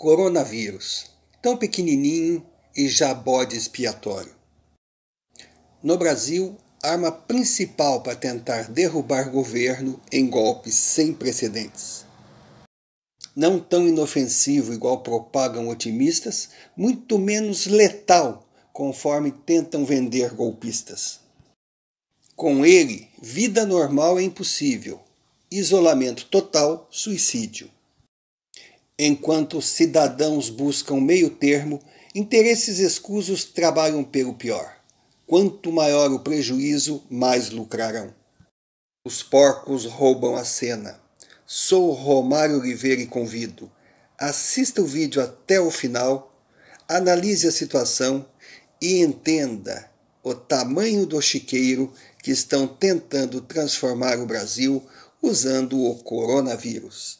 Coronavírus, tão pequenininho e já bode expiatório. No Brasil, arma principal para tentar derrubar governo em golpes sem precedentes. Não tão inofensivo igual propagam otimistas, muito menos letal conforme tentam vender golpistas. Com ele, vida normal é impossível, isolamento total, suicídio. Enquanto cidadãos buscam meio-termo, interesses escusos trabalham pelo pior. Quanto maior o prejuízo, mais lucrarão. Os porcos roubam a cena. Sou Romário Oliveira e convido. Assista o vídeo até o final, analise a situação e entenda o tamanho do chiqueiro que estão tentando transformar o Brasil usando o coronavírus.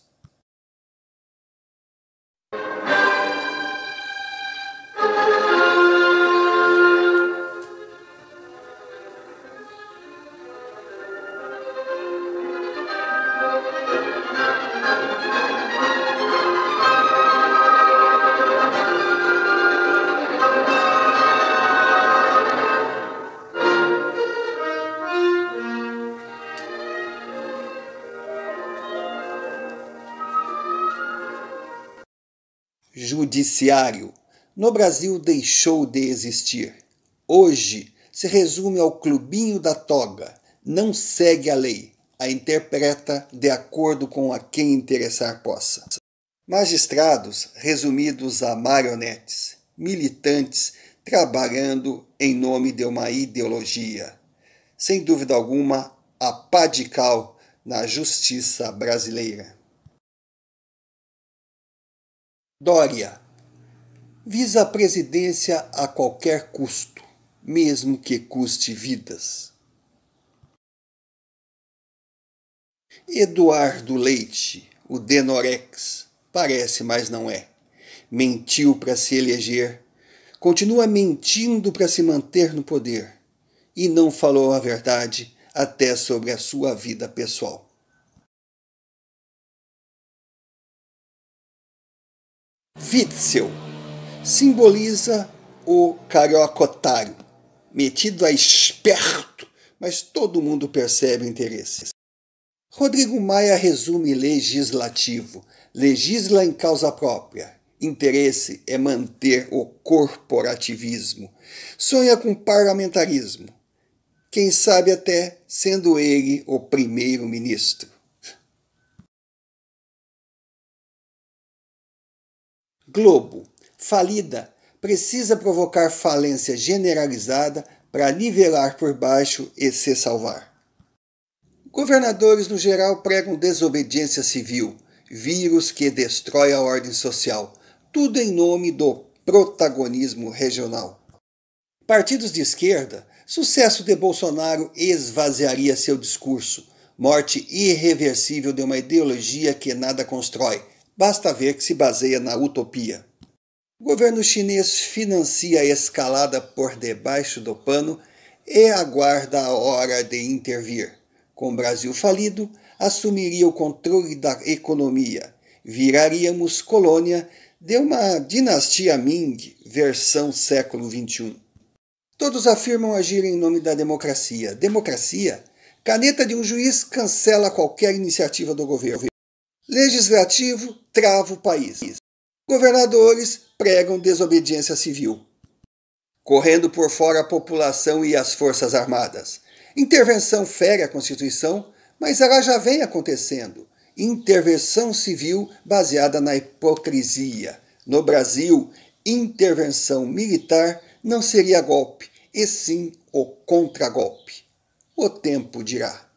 judiciário no Brasil deixou de existir. Hoje se resume ao clubinho da toga, não segue a lei, a interpreta de acordo com a quem interessar possa. Magistrados resumidos a marionetes, militantes trabalhando em nome de uma ideologia. Sem dúvida alguma, a padical na justiça brasileira. Dória visa a presidência a qualquer custo, mesmo que custe vidas. Eduardo Leite, o Denorex, parece, mas não é. Mentiu para se eleger, continua mentindo para se manter no poder e não falou a verdade até sobre a sua vida pessoal. Witzel simboliza o carioca otário, metido a esperto, mas todo mundo percebe o interesse. Rodrigo Maia resume legislativo. Legisla em causa própria. Interesse é manter o corporativismo. Sonha com parlamentarismo. Quem sabe até sendo ele o primeiro-ministro. Globo, falida, precisa provocar falência generalizada para nivelar por baixo e se salvar. Governadores no geral pregam desobediência civil, vírus que destrói a ordem social, tudo em nome do protagonismo regional. Partidos de esquerda, sucesso de Bolsonaro esvaziaria seu discurso, morte irreversível de uma ideologia que nada constrói, Basta ver que se baseia na utopia. O governo chinês financia a escalada por debaixo do pano e aguarda a hora de intervir. Com o Brasil falido, assumiria o controle da economia. Viraríamos colônia de uma dinastia Ming, versão século XXI. Todos afirmam agir em nome da democracia. Democracia? Caneta de um juiz cancela qualquer iniciativa do governo. Legislativo trava o país. Governadores pregam desobediência civil. Correndo por fora a população e as Forças Armadas. Intervenção fere a Constituição, mas ela já vem acontecendo. Intervenção civil baseada na hipocrisia. No Brasil, intervenção militar não seria golpe, e sim o contragolpe. O tempo dirá.